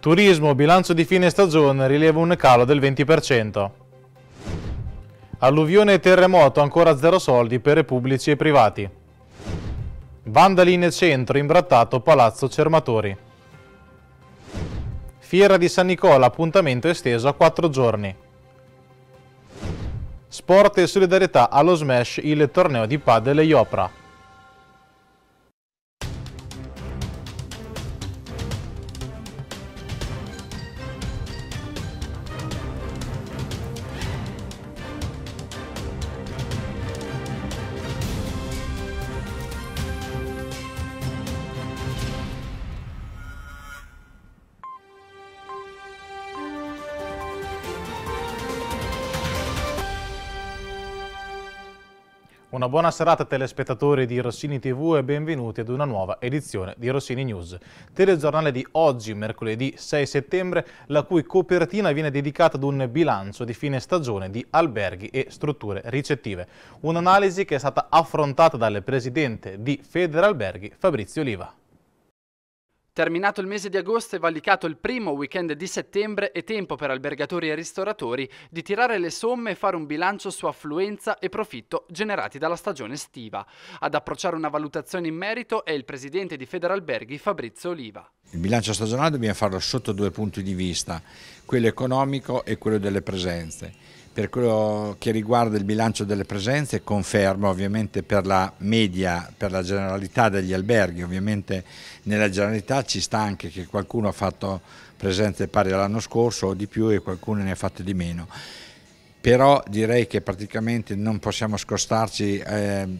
Turismo, bilancio di fine stagione, rileva un calo del 20%. Alluvione e terremoto, ancora zero soldi per pubblici e privati. Vandali in centro, imbrattato Palazzo Cermatori. Fiera di San Nicola, appuntamento esteso a 4 giorni. Sport e solidarietà allo Smash, il torneo di padel e Iopra. Una buona serata telespettatori di Rossini TV e benvenuti ad una nuova edizione di Rossini News, telegiornale di oggi, mercoledì 6 settembre, la cui copertina viene dedicata ad un bilancio di fine stagione di alberghi e strutture ricettive. Un'analisi che è stata affrontata dal presidente di Federalberghi, Fabrizio Oliva. Terminato il mese di agosto e valicato il primo weekend di settembre è tempo per albergatori e ristoratori di tirare le somme e fare un bilancio su affluenza e profitto generati dalla stagione estiva. Ad approcciare una valutazione in merito è il presidente di Federalberghi Fabrizio Oliva. Il bilancio stagionale dobbiamo farlo sotto due punti di vista, quello economico e quello delle presenze per quello che riguarda il bilancio delle presenze, confermo ovviamente per la media, per la generalità degli alberghi, ovviamente nella generalità ci sta anche che qualcuno ha fatto presenze pari all'anno scorso o di più e qualcuno ne ha fatte di meno. Però direi che praticamente non possiamo scostarci ehm,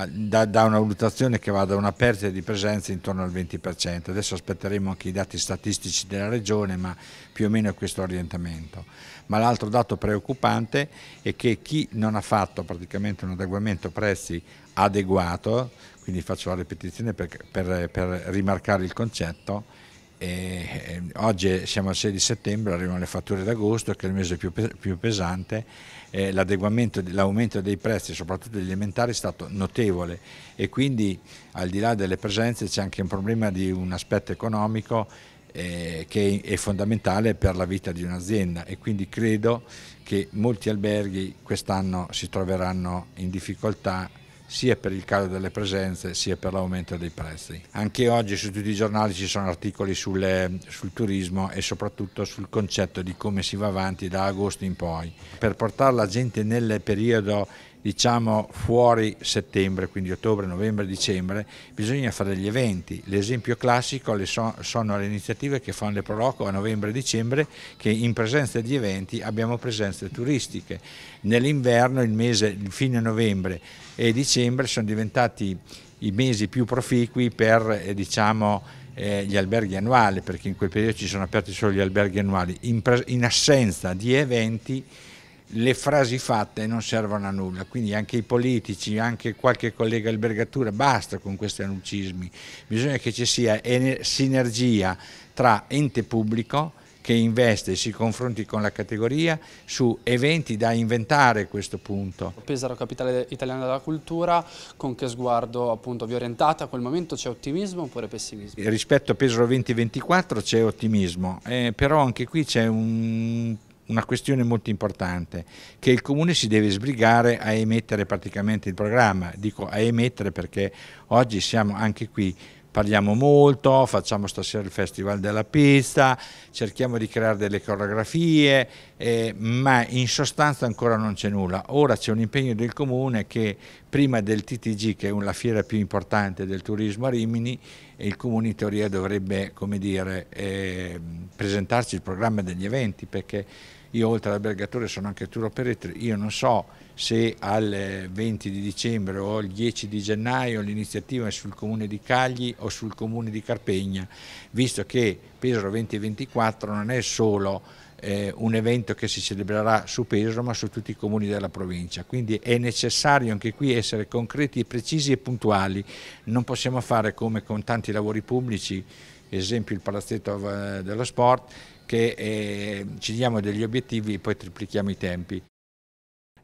eh, da, da, una valutazione che vada da una perdita di presenza intorno al 20%. Adesso aspetteremo anche i dati statistici della regione, ma più o meno è questo orientamento ma l'altro dato preoccupante è che chi non ha fatto praticamente un adeguamento prezzi adeguato, quindi faccio la ripetizione per, per, per rimarcare il concetto, e eh, eh, oggi siamo al 6 di settembre, arrivano le fatture d'agosto che è il mese più, più pesante, eh, l'aumento dei prezzi soprattutto degli alimentari è stato notevole e quindi al di là delle presenze c'è anche un problema di un aspetto economico eh, che è fondamentale per la vita di un'azienda e quindi credo che molti alberghi quest'anno si troveranno in difficoltà sia per il calo delle presenze sia per l'aumento dei prezzi. Anche oggi su tutti i giornali ci sono articoli sulle, sul turismo e soprattutto sul concetto di come si va avanti da agosto in poi. Per portare la gente nel periodo diciamo fuori settembre, quindi ottobre, novembre, dicembre, bisogna fare degli eventi. L'esempio classico le so, sono le iniziative che fanno le Proloco a novembre e dicembre che in presenza di eventi abbiamo presenze turistiche. Nell'inverno il mese fine novembre e dicembre sono diventati i mesi più proficui per eh, diciamo, eh, gli alberghi annuali, perché in quel periodo ci sono aperti solo gli alberghi annuali. in, in assenza di eventi le frasi fatte non servono a nulla, quindi anche i politici, anche qualche collega albergatura, basta con questi anuncismi, bisogna che ci sia sinergia tra ente pubblico che investe e si confronti con la categoria su eventi da inventare a questo punto. Pesaro, capitale italiana della cultura, con che sguardo appunto vi orientate a quel momento? C'è ottimismo oppure pessimismo? Rispetto a Pesaro 2024 c'è ottimismo, eh, però anche qui c'è un una questione molto importante, che il Comune si deve sbrigare a emettere praticamente il programma, dico a emettere perché oggi siamo anche qui, parliamo molto, facciamo stasera il Festival della Pista, cerchiamo di creare delle coreografie, eh, ma in sostanza ancora non c'è nulla. Ora c'è un impegno del Comune che prima del TTG, che è la fiera più importante del turismo a Rimini, il Comune in teoria dovrebbe dire, eh, presentarci il programma degli eventi, perché io oltre all'albergatore sono anche tour operator, io non so se al 20 eh, di dicembre o al 10 di gennaio l'iniziativa è sul comune di Cagli o sul comune di Carpegna, visto che Pesaro 2024 non è solo eh, un evento che si celebrerà su Pesaro ma su tutti i comuni della provincia. Quindi è necessario anche qui essere concreti, precisi e puntuali. Non possiamo fare come con tanti lavori pubblici, esempio il palazzetto eh, dello sport, che eh, ci diamo degli obiettivi e poi triplichiamo i tempi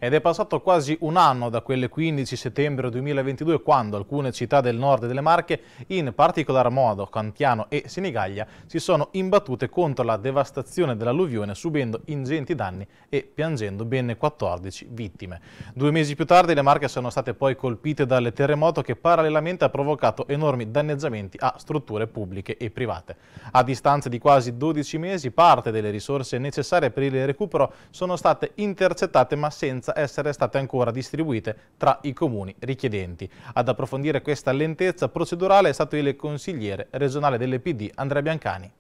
ed è passato quasi un anno da quel 15 settembre 2022 quando alcune città del nord delle Marche, in particolar modo Cantiano e Sinigaglia, si sono imbattute contro la devastazione dell'alluvione subendo ingenti danni e piangendo ben 14 vittime. Due mesi più tardi le Marche sono state poi colpite dal terremoto che parallelamente ha provocato enormi danneggiamenti a strutture pubbliche e private. A distanza di quasi 12 mesi parte delle risorse necessarie per il recupero sono state intercettate ma senza senza essere state ancora distribuite tra i comuni richiedenti. Ad approfondire questa lentezza procedurale è stato il consigliere regionale delle PD Andrea Biancani.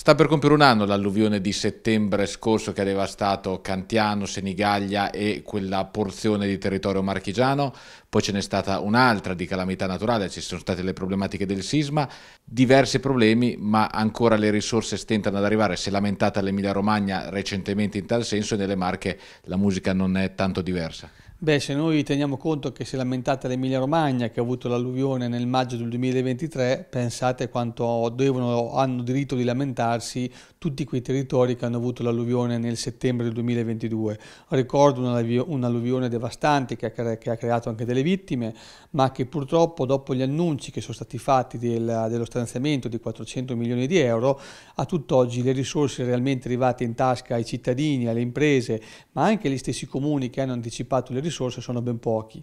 Sta per compiere un anno l'alluvione di settembre scorso che ha devastato Cantiano, Senigallia e quella porzione di territorio marchigiano, poi ce n'è stata un'altra di calamità naturale, ci sono state le problematiche del sisma, diversi problemi ma ancora le risorse stentano ad arrivare, si è lamentata l'Emilia Romagna recentemente in tal senso e nelle Marche la musica non è tanto diversa. Beh, se noi teniamo conto che si è lamentata l'Emilia Romagna che ha avuto l'alluvione nel maggio del 2023, pensate quanto devono, hanno diritto di lamentarsi tutti quei territori che hanno avuto l'alluvione nel settembre del 2022. Ricordo un'alluvione devastante che ha, che ha, creato anche delle vittime, ma che purtroppo dopo gli annunci che sono stati fatti del, dello stanziamento di 400 milioni di euro, a tutt'oggi le risorse realmente arrivate in tasca ai cittadini, alle imprese, ma anche agli stessi comuni che hanno anticipato le risorse, risorse sono ben pochi.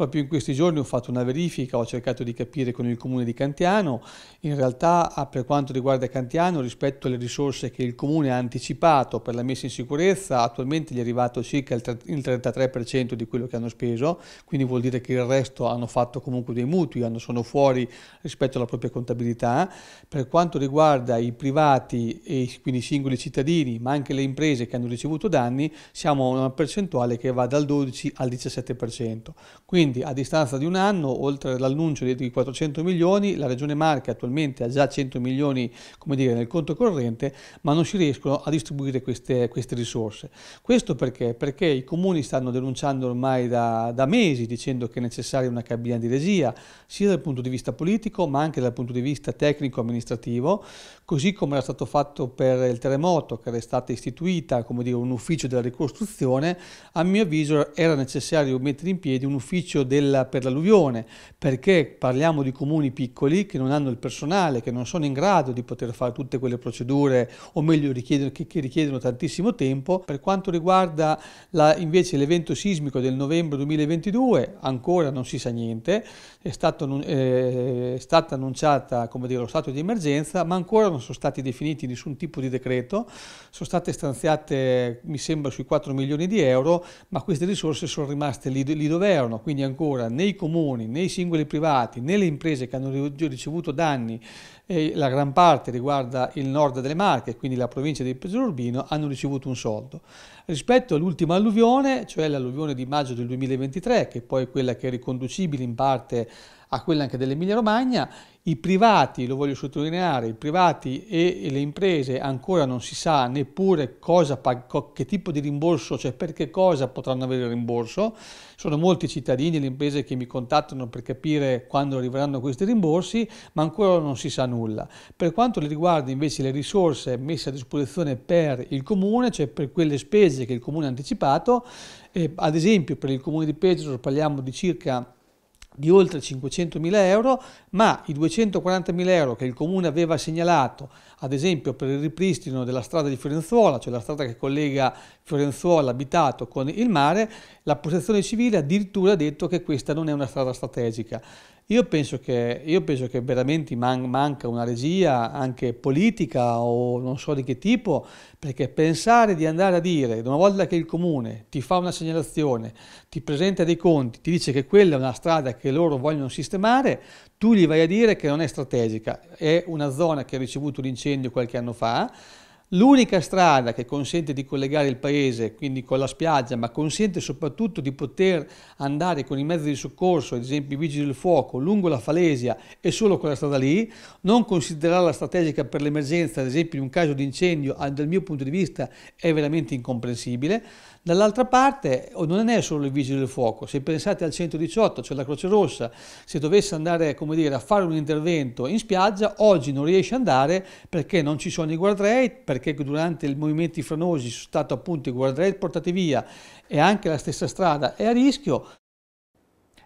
Proprio in questi giorni ho fatto una verifica, ho cercato di capire con il comune di Cantiano, in realtà ah, per quanto riguarda Cantiano rispetto alle risorse che il comune ha anticipato per la messa in sicurezza attualmente gli è arrivato circa il 33% di quello che hanno speso, quindi vuol dire che il resto hanno fatto comunque dei mutui, sono fuori rispetto alla propria contabilità. Per quanto riguarda i privati e quindi i singoli cittadini, ma anche le imprese che hanno ricevuto danni, siamo a una percentuale che va dal 12 al 17%. Quindi quindi a distanza di un anno, oltre all'annuncio di 400 milioni, la Regione Marche attualmente ha già 100 milioni dire, nel conto corrente, ma non si riescono a distribuire queste, queste risorse. Questo perché? Perché i comuni stanno denunciando ormai da, da mesi dicendo che è necessaria una cabina di regia, sia dal punto di vista politico ma anche dal punto di vista tecnico-amministrativo, così come era stato fatto per il terremoto, che era stata istituita come dire, un ufficio della ricostruzione, a mio avviso era necessario mettere in piedi un ufficio beneficio della, per l'alluvione, perché parliamo di comuni piccoli che non hanno il personale, che non sono in grado di poter fare tutte quelle procedure, o meglio richiedono, che, che, richiedono tantissimo tempo. Per quanto riguarda la, invece l'evento sismico del novembre 2022, ancora non si sa niente, è, stato, eh, è stata annunciata come dire, lo stato di emergenza, ma ancora non sono stati definiti nessun tipo di decreto, sono state stanziate mi sembra sui 4 milioni di euro, ma queste risorse sono rimaste lì, lì dove erano, quindi quindi ancora nei comuni, nei singoli privati, nelle imprese che hanno ricevuto danni eh, la gran parte riguarda il nord delle Marche, quindi la provincia di Urbino, hanno ricevuto un soldo. Rispetto all'ultima alluvione, cioè l'alluvione di maggio del 2023, che è poi è quella che è riconducibile in parte a quella anche dell'Emilia Romagna, i privati, lo voglio sottolineare, i privati e le imprese ancora non si sa neppure cosa, che tipo di rimborso, cioè per che cosa potranno avere il rimborso. Sono molti cittadini e le imprese che mi contattano per capire quando arriveranno questi rimborsi, ma ancora non si sa nulla nulla. Per quanto riguarda invece le risorse messe a disposizione per il comune, cioè per quelle spese che il comune ha anticipato, eh, ad esempio per il comune di Pesaro parliamo di circa di oltre 500.000 euro, ma i 240.000 euro che il Comune aveva segnalato, ad esempio per il ripristino della strada di Fiorenzuola, cioè la strada che collega Fiorenzuola abitato con il mare, la protezione civile addirittura ha detto che questa non è una strada strategica. Io penso che, io penso che veramente man- manca una regia anche politica o non so di che tipo, perché pensare di andare a dire, una volta che il comune ti fa una segnalazione, ti presenta dei conti, ti dice che quella è una strada che loro vogliono sistemare, tu gli vai a dire che non è strategica, è una zona che ha ricevuto l'incendio qualche anno fa, L'unica strada che consente di collegare il paese, quindi con la spiaggia, ma consente soprattutto di poter andare con i mezzi di soccorso, ad esempio i vigili del fuoco, lungo la Falesia e solo quella strada lì, non considerarla strategica per l'emergenza, ad esempio in un caso di incendio, dal mio punto di vista è veramente incomprensibile. Dall'altra parte oh, non è solo il vigile del fuoco, se pensate al 118, cioè la Croce Rossa, se dovesse andare dire, a fare un intervento in spiaggia, oggi non riesce ad andare perché non ci sono i guardrail, perché durante i movimenti franosi sono stati appunto i guardrail portati via e anche la stessa strada è a rischio.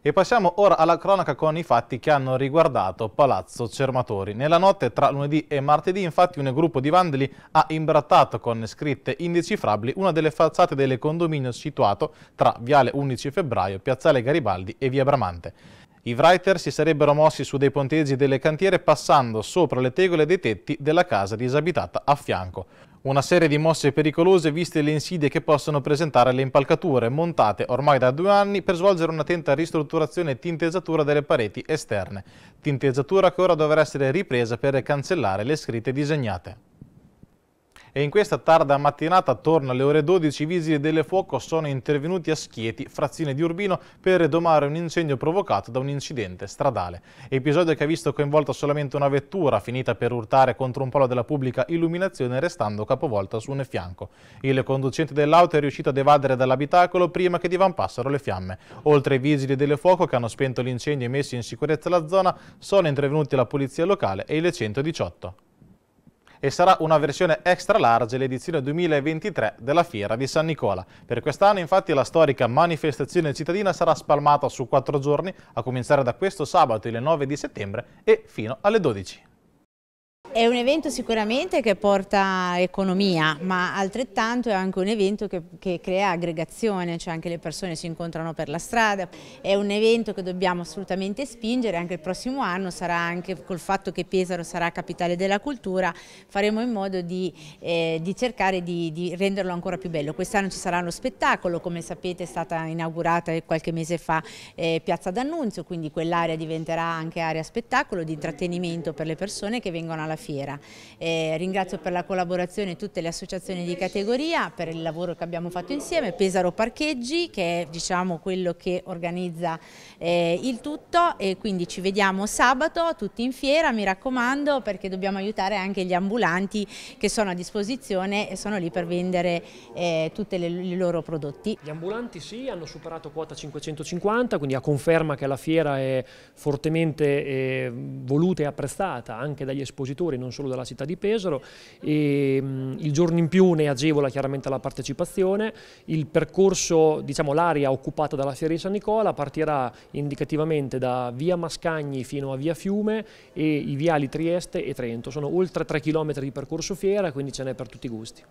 E passiamo ora alla cronaca con i fatti che hanno riguardato Palazzo Cermatori. Nella notte tra lunedì e martedì infatti un gruppo di vandali ha imbrattato con scritte indecifrabili una delle facciate del condominio situato tra Viale 11 Febbraio, Piazzale Garibaldi e Via Bramante. I writer si sarebbero mossi su dei ponteggi delle cantiere passando sopra le tegole dei tetti della casa disabitata a fianco. Una serie di mosse pericolose viste le insidie che possono presentare le impalcature montate ormai da due anni per svolgere un'attenta ristrutturazione e tinteggiatura delle pareti esterne. Tinteggiatura che ora dovrà essere ripresa per cancellare le scritte disegnate e in questa tarda mattinata attorno alle ore 12 i vigili del fuoco sono intervenuti a Schieti, frazione di Urbino, per domare un incendio provocato da un incidente stradale. Episodio che ha visto coinvolta solamente una vettura finita per urtare contro un palo della pubblica illuminazione restando capovolta su un fianco. Il conducente dell'auto è riuscito ad evadere dall'abitacolo prima che divampassero le fiamme. Oltre ai vigili del fuoco che hanno spento l'incendio e messo in sicurezza la zona, sono intervenuti la polizia locale e il 118 e sarà una versione extra large l'edizione 2023 della Fiera di San Nicola. Per quest'anno infatti la storica manifestazione cittadina sarà spalmata su quattro giorni a cominciare da questo sabato il 9 di settembre e fino alle 12. È un evento sicuramente che porta economia, ma altrettanto è anche un evento che, che, crea aggregazione, cioè anche le persone si incontrano per la strada. È un evento che dobbiamo assolutamente spingere, anche il prossimo anno sarà anche col fatto che Pesaro sarà capitale della cultura, faremo in modo di, eh, di cercare di, di, renderlo ancora più bello. Quest'anno ci sarà lo spettacolo, come sapete è stata inaugurata qualche mese fa eh, Piazza d'Annunzio, quindi quell'area diventerà anche area spettacolo di intrattenimento per le persone che vengono alla fine fiera. Eh, ringrazio per la collaborazione tutte le associazioni di categoria, per il lavoro che abbiamo fatto insieme, Pesaro Parcheggi che è diciamo, quello che organizza eh, il tutto e quindi ci vediamo sabato tutti in fiera, mi raccomando perché dobbiamo aiutare anche gli ambulanti che sono a disposizione e sono lì per vendere eh, tutti i loro prodotti. Gli ambulanti sì, hanno superato quota 550, quindi a conferma che la fiera è fortemente eh, voluta e apprezzata anche dagli espositori lavoratori, non solo della città di Pesaro. E, ehm, mh, il giorno in più ne agevola chiaramente la partecipazione. Il percorso, diciamo l'area occupata dalla Fiera di San Nicola, partirà indicativamente da via Mascagni fino a via Fiume e i viali Trieste e Trento. Sono oltre 3 km di percorso fiera, quindi ce n'è per tutti i gusti.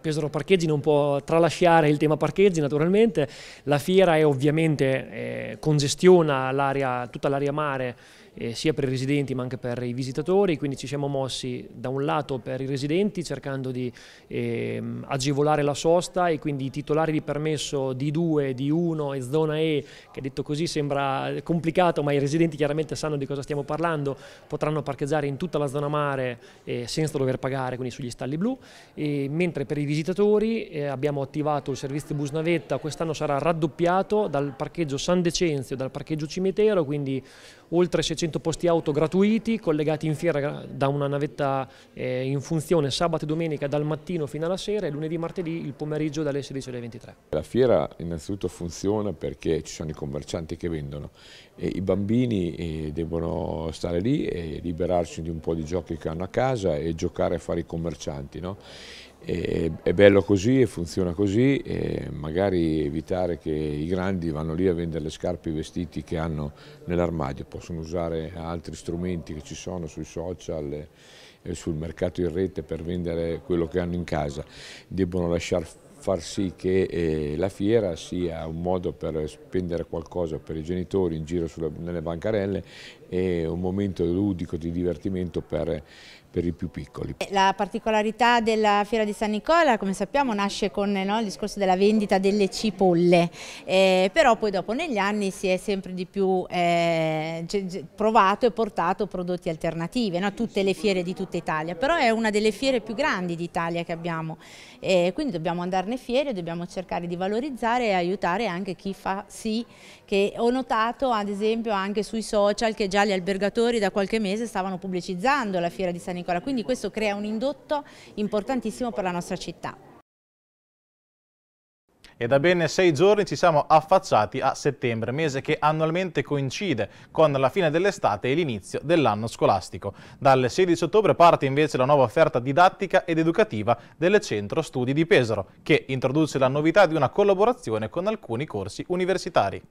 Pesaro Parcheggi non può tralasciare il tema parcheggi naturalmente, la fiera è ovviamente eh, congestiona tutta l'area mare eh, sia per i residenti ma anche per i visitatori, quindi ci siamo mossi da un lato per i residenti cercando di eh, agevolare la sosta e quindi i titolari di permesso d 2, d 1 e zona E, che detto così sembra complicato ma i residenti chiaramente sanno di cosa stiamo parlando, potranno parcheggiare in tutta la zona mare eh, senza dover pagare, quindi sugli stalli blu, e, mentre per i visitatori eh, abbiamo attivato il servizio bus navetta, quest'anno sarà raddoppiato dal parcheggio San Decenzio, dal parcheggio Cimitero, quindi oltre 600 700 posti auto gratuiti collegati in fiera da una navetta eh, in funzione sabato e domenica dal mattino fino alla sera e lunedì martedì il pomeriggio dalle 16 alle 23. La fiera innanzitutto funziona perché ci sono i commercianti che vendono e i bambini eh, devono stare lì e liberarsi di un po' di giochi che hanno a casa e giocare a fare i commercianti. No? è, è bello così e funziona così e magari evitare che i grandi vanno lì a vendere le scarpe e i vestiti che hanno nell'armadio, possono usare altri strumenti che ci sono sui social e sul mercato in rete per vendere quello che hanno in casa, debbono lasciare far sì che eh, la fiera sia un modo per spendere qualcosa per i genitori in giro sulle, nelle bancarelle e un momento ludico di divertimento per, per i più piccoli. Eh, la particolarità della Fiera di San Nicola, come sappiamo, nasce con no, il discorso della vendita delle cipolle, eh, però poi dopo negli anni si è sempre di più eh, cioè, provato e portato prodotti alternativi, a no? tutte le fiere di tutta Italia, però è una delle fiere più grandi d'Italia che abbiamo, eh, quindi dobbiamo andarne fiere, dobbiamo cercare di valorizzare e aiutare anche chi fa sì, che ho notato ad esempio anche sui social che già gli albergatori da qualche mese stavano pubblicizzando la Fiera di San Nicola, Nicola, quindi questo crea un indotto importantissimo per la nostra città e da ben sei giorni ci siamo affacciati a settembre, mese che annualmente coincide con la fine dell'estate e l'inizio dell'anno scolastico. Dal 16 ottobre parte invece la nuova offerta didattica ed educativa del Centro Studi di Pesaro, che introduce la novità di una collaborazione con alcuni corsi universitari.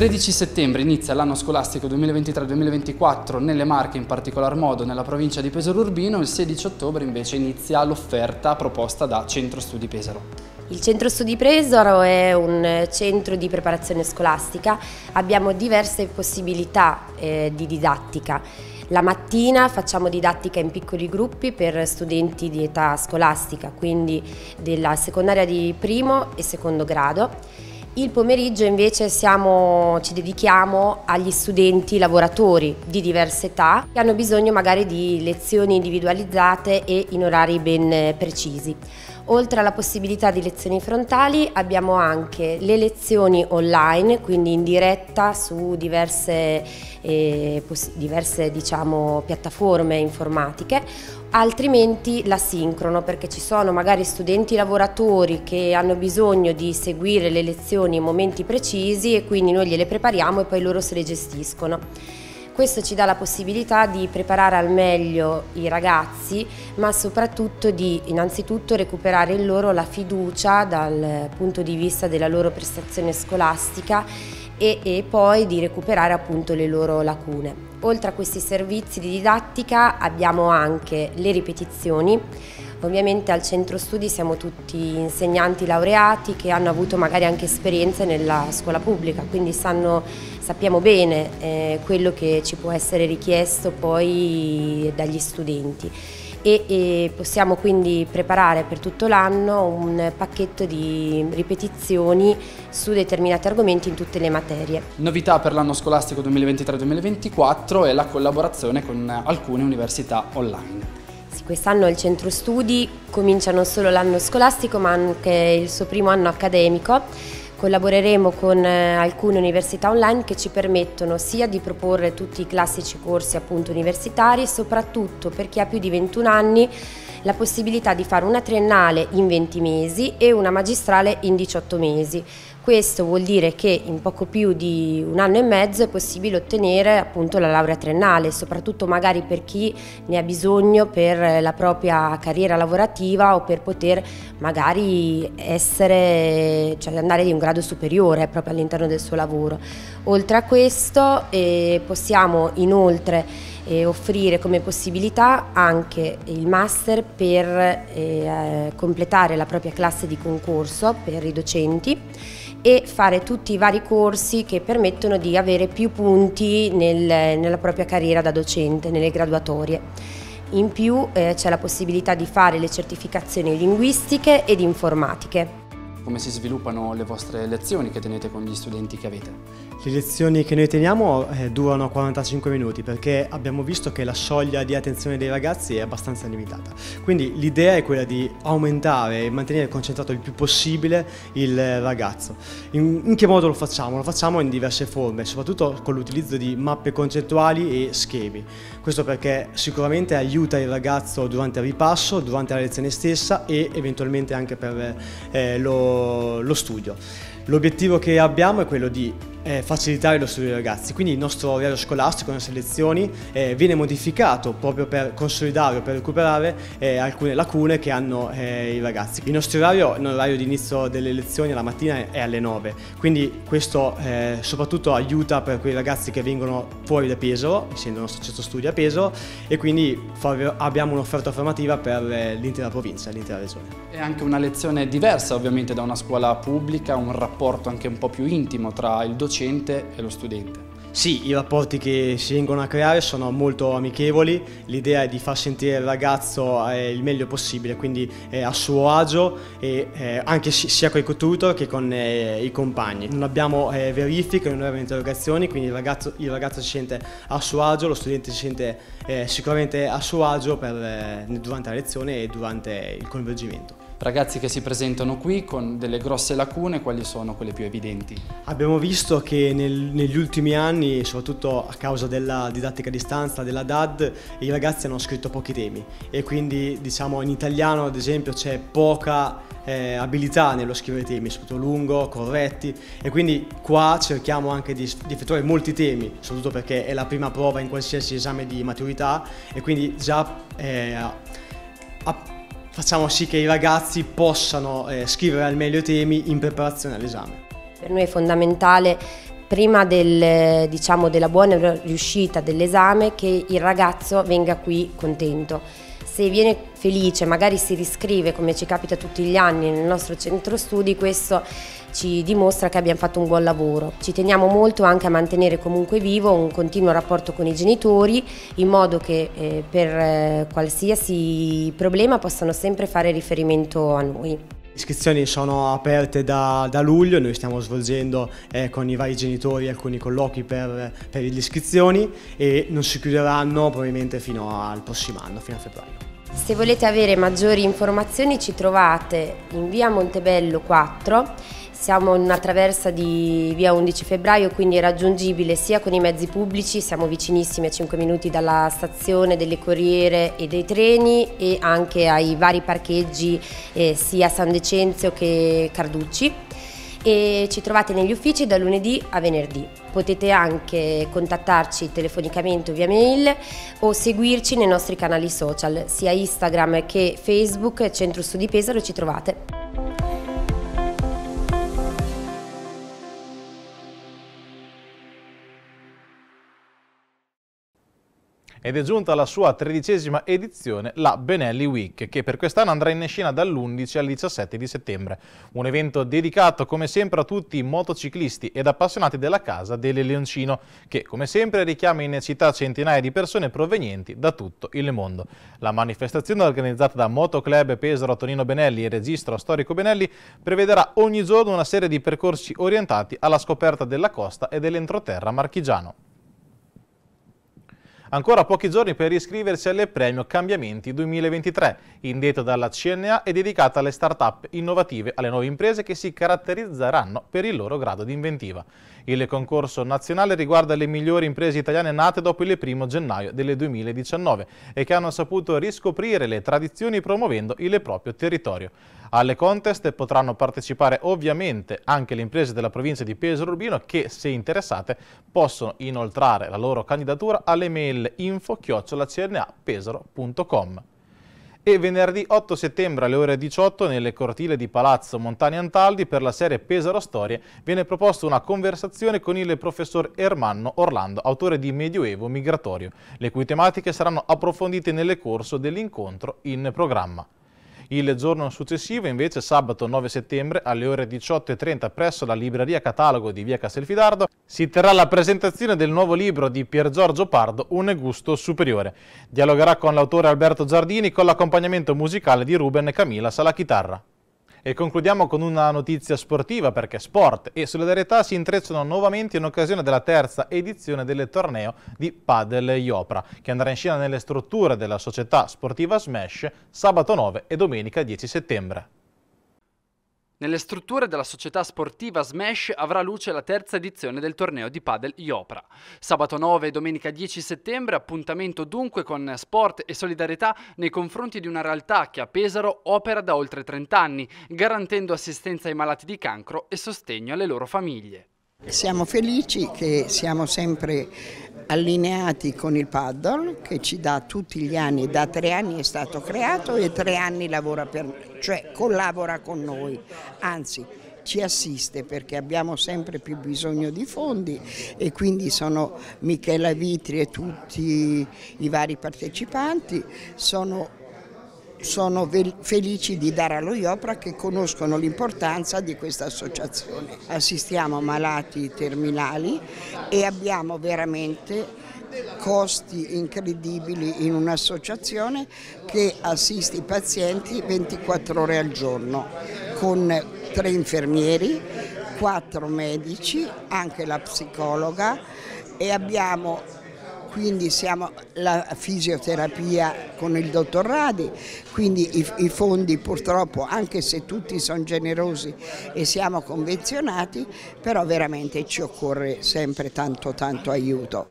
13 settembre inizia l'anno scolastico 2023-2024 nelle Marche, in particolar modo nella provincia di Pesaro Urbino, il 16 ottobre invece inizia l'offerta proposta da Centro Studi Pesaro. Il Centro Studi Pesaro è un centro di preparazione scolastica, abbiamo diverse possibilità eh, di didattica. La mattina facciamo didattica in piccoli gruppi per studenti di età scolastica, quindi della secondaria di primo e secondo grado il pomeriggio invece siamo, ci dedichiamo agli studenti lavoratori di diverse età che hanno bisogno magari di lezioni individualizzate e in orari ben eh, precisi. Oltre alla possibilità di lezioni frontali abbiamo anche le lezioni online, quindi in diretta su diverse, eh, diverse diciamo, piattaforme informatiche altrimenti la sincrono perché ci sono magari studenti lavoratori che hanno bisogno di seguire le lezioni in momenti precisi e quindi noi gliele prepariamo e poi loro se le gestiscono. Questo ci dà la possibilità di preparare al meglio i ragazzi, ma soprattutto di innanzitutto recuperare in loro la fiducia dal punto di vista della loro prestazione scolastica e, e poi di recuperare appunto le loro lacune. Oltre a questi servizi di didattica abbiamo anche le ripetizioni, Ovviamente al centro studi siamo tutti insegnanti laureati che hanno avuto magari anche esperienze nella scuola pubblica, quindi sanno, sappiamo bene eh, quello che ci può essere richiesto poi dagli studenti e, e possiamo quindi preparare per tutto l'anno un pacchetto di ripetizioni su determinati argomenti in tutte le materie. Novità per l'anno scolastico 2023-2024 è la collaborazione con alcune università online. Sì, quest'anno il centro studi comincia non solo l'anno scolastico ma anche il suo primo anno accademico Collaboreremo con eh, alcune università online che ci permettono sia di proporre tutti i classici corsi appunto universitari e soprattutto per chi ha più di 21 anni la possibilità di fare una triennale in 20 mesi e una magistrale in 18 mesi. Questo vuol dire che in poco più di un anno e mezzo è possibile ottenere appunto la laurea triennale, soprattutto magari per chi ne ha bisogno per la propria carriera lavorativa o per poter magari essere, cioè andare di un grado superiore proprio all'interno del suo lavoro. Oltre a questo eh, possiamo inoltre e offrire come possibilità anche il master per eh, eh, completare la propria classe di concorso per i docenti e fare tutti i vari corsi che permettono di avere più punti nel, nella propria carriera da docente, nelle graduatorie. In più eh, c'è la possibilità di fare le certificazioni linguistiche ed informatiche come si sviluppano le vostre lezioni che tenete con gli studenti che avete? Le lezioni che noi teniamo eh, durano 45 minuti perché abbiamo visto che la soglia di attenzione dei ragazzi è abbastanza limitata. Quindi l'idea è quella di aumentare e mantenere concentrato il più possibile il ragazzo. In, in che modo lo facciamo? Lo facciamo in diverse forme, soprattutto con l'utilizzo di mappe concettuali e schemi. Questo perché sicuramente aiuta il ragazzo durante il ripasso, durante la lezione stessa e eventualmente anche per eh, lo lo, studio. L'obiettivo che abbiamo è quello di eh, facilitare lo studio dei ragazzi. Quindi il nostro orario scolastico, le nostre lezioni, eh, viene modificato proprio per consolidare o per recuperare eh, alcune lacune che hanno eh, i ragazzi. Il nostro orario, l'orario di inizio delle lezioni la mattina è alle 9, quindi questo eh, soprattutto aiuta per quei ragazzi che vengono fuori da Pesaro, essendo il nostro centro studio a Pesaro, e quindi abbiamo un'offerta formativa per eh, l'intera provincia, l'intera regione. È anche una lezione diversa ovviamente da una scuola pubblica, un rapporto anche un po' più intimo tra il docente docente e lo studente. Sì, i rapporti che si vengono a creare sono molto amichevoli, l'idea è di far sentire il ragazzo eh, il meglio possibile, quindi eh, a suo agio, eh, anche sia con i co-tutor che con i compagni. Non abbiamo verifiche, non abbiamo interrogazioni, quindi il ragazzo, il ragazzo, si sente a suo agio, lo studente si sente sicuramente a suo agio per, durante la lezione e durante il coinvolgimento ragazzi che si presentano qui con delle grosse lacune, quali sono quelle più evidenti? Abbiamo visto che nel, negli ultimi anni, soprattutto a causa della didattica a distanza, della DAD, i ragazzi hanno scritto pochi temi e quindi diciamo in italiano ad esempio c'è poca eh, abilità nello scrivere temi, soprattutto lungo, corretti e quindi qua cerchiamo anche di, di effettuare molti temi, soprattutto perché è la prima prova in qualsiasi esame di maturità e quindi già eh, facciamo sì che i ragazzi possano eh, scrivere al meglio i temi in preparazione all'esame. Per noi è fondamentale prima del, diciamo, della buona riuscita dell'esame che il ragazzo venga qui contento se viene felice, magari si riscrive come ci capita tutti gli anni nel nostro centro studi, questo ci dimostra che abbiamo fatto un buon lavoro. Ci teniamo molto anche a mantenere comunque vivo un continuo rapporto con i genitori in modo che eh, per eh, qualsiasi problema possano sempre fare riferimento a noi iscrizioni sono aperte da, da luglio, noi stiamo svolgendo eh, con i vari genitori alcuni colloqui per, per le iscrizioni e non si chiuderanno probabilmente fino al prossimo anno, fino a febbraio. Se volete avere maggiori informazioni ci trovate in via Montebello 4, siamo in una traversa di via 11 febbraio quindi è raggiungibile sia con i mezzi pubblici, siamo vicinissimi a 5 minuti dalla stazione delle corriere e dei treni e anche ai vari parcheggi eh, sia San Decenzio che Carducci e ci trovate negli uffici da lunedì a venerdì. Potete anche contattarci telefonicamente via mail o seguirci nei nostri canali social, sia Instagram che Facebook, Centro Studi Pesaro ci trovate. ed è giunta alla sua tredicesima edizione la Benelli Week, che per quest'anno andrà in scena dall'11 al 17 di settembre. Un evento dedicato come sempre a tutti i motociclisti ed appassionati della casa delle Leoncino, che come sempre richiama in città centinaia di persone provenienti da tutto il mondo. La manifestazione organizzata da Motoclub Pesaro Tonino Benelli e Registro Storico Benelli prevederà ogni giorno una serie di percorsi orientati alla scoperta della costa e dell'entroterra marchigiano. Ancora pochi giorni per iscriversi al premio Cambiamenti 2023, indetta dalla CNA e dedicata alle start-up innovative, alle nuove imprese che si caratterizzeranno per il loro grado di inventiva. Il concorso nazionale riguarda le migliori imprese italiane nate dopo il 1 gennaio del 2019 e che hanno saputo riscoprire le tradizioni promuovendo il proprio territorio. Alle contest potranno partecipare ovviamente anche le imprese della provincia di Pesaro Urbino che, se interessate, possono inoltrare la loro candidatura alle mail info-cna-pesaro.com e venerdì 8 settembre alle ore 18 nelle cortile di Palazzo Montani Antaldi per la serie Pesaro Storie viene proposta una conversazione con il professor Ermanno Orlando, autore di Medioevo Migratorio, le cui tematiche saranno approfondite nel corso dell'incontro in programma. Il giorno successivo invece sabato 9 settembre alle ore 18.30 presso la libreria catalogo di via Castelfidardo si terrà la presentazione del nuovo libro di Pier Giorgio Pardo Un gusto superiore. Dialogherà con l'autore Alberto Giardini con l'accompagnamento musicale di Ruben Camila Salachitarra. E concludiamo con una notizia sportiva perché sport e solidarietà si intrecciano nuovamente in occasione della terza edizione del torneo di Padel Iopra che andrà in scena nelle strutture della società sportiva Smash sabato 9 e domenica 10 settembre. Nelle strutture della società sportiva Smash avrà luce la terza edizione del torneo di padel Iopra. Sabato 9 e domenica 10 settembre appuntamento dunque con sport e solidarietà nei confronti di una realtà che a Pesaro opera da oltre 30 anni, garantendo assistenza ai malati di cancro e sostegno alle loro famiglie. Siamo felici che siamo sempre allineati con il paddle che ci dà tutti gli anni, da tre anni è stato creato e tre anni lavora per noi, cioè collabora con noi, anzi ci assiste perché abbiamo sempre più bisogno di fondi e quindi sono Michela Vitri e tutti i vari partecipanti, sono sono felici di dare allo IOPRA che conoscono l'importanza di questa associazione. Assistiamo a malati terminali e abbiamo veramente costi incredibili in un'associazione che assiste i pazienti 24 ore al giorno con tre infermieri, quattro medici, anche la psicologa e abbiamo quindi siamo la fisioterapia con il dottor Radi, quindi i, i fondi purtroppo anche se tutti sono generosi e siamo convenzionati, però veramente ci occorre sempre tanto tanto aiuto.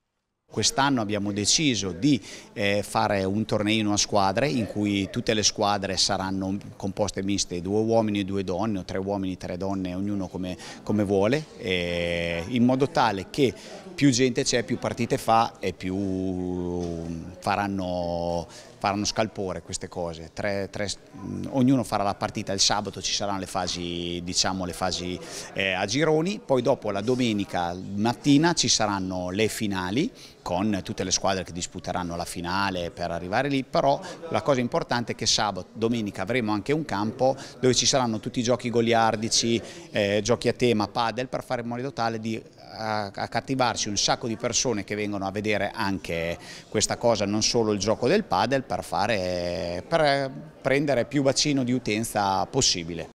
Quest'anno abbiamo deciso di eh, fare un torneino a squadre in cui tutte le squadre saranno composte miste, due uomini e due donne o tre uomini e tre donne, ognuno come, come vuole, eh, in modo tale che più gente c'è, più partite fa e più mm, faranno, faranno scalpore queste cose. Tre, tre, mm, ognuno farà la partita il sabato, ci saranno le fasi, diciamo, le fasi eh, a gironi, poi dopo la domenica mattina ci saranno le finali con tutte le squadre che disputeranno la finale per arrivare lì, però la cosa importante è che sabato, domenica avremo anche un campo dove ci saranno tutti i giochi goliardici, eh, giochi a tema, padel, per fare in modo tale di a, cattivarsi un sacco di persone che vengono a vedere anche questa cosa, non solo il gioco del padel, per, fare, per prendere più bacino di utenza possibile.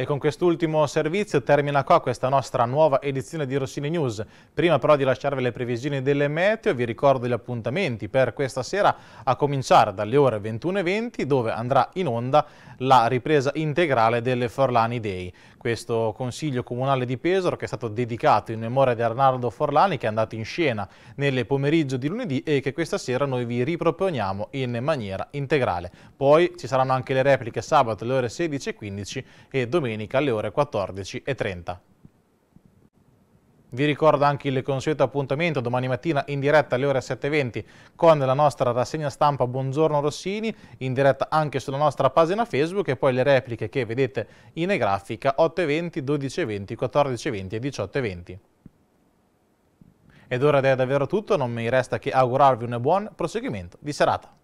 E con quest'ultimo servizio termina qua questa nostra nuova edizione di Rossini News. Prima però di lasciarvi le previsioni delle meteo, vi ricordo gli appuntamenti per questa sera a cominciare dalle ore 21.20 dove andrà in onda la ripresa integrale delle Forlani Day. Questo Consiglio Comunale di Pesaro che è stato dedicato in memoria di Arnaldo Forlani che è andato in scena nel pomeriggio di lunedì e che questa sera noi vi riproponiamo in maniera integrale. Poi ci saranno anche le repliche sabato alle ore 16.15 e domenica domenica alle ore 14.30. Vi ricordo anche il consueto appuntamento domani mattina in diretta alle ore 7.20 con la nostra rassegna stampa Buongiorno Rossini, in diretta anche sulla nostra pagina Facebook e poi le repliche che vedete in grafica 8.20, 12.20, 14.20 e 18.20. Ed ora è davvero tutto, non mi resta che augurarvi un buon proseguimento di serata.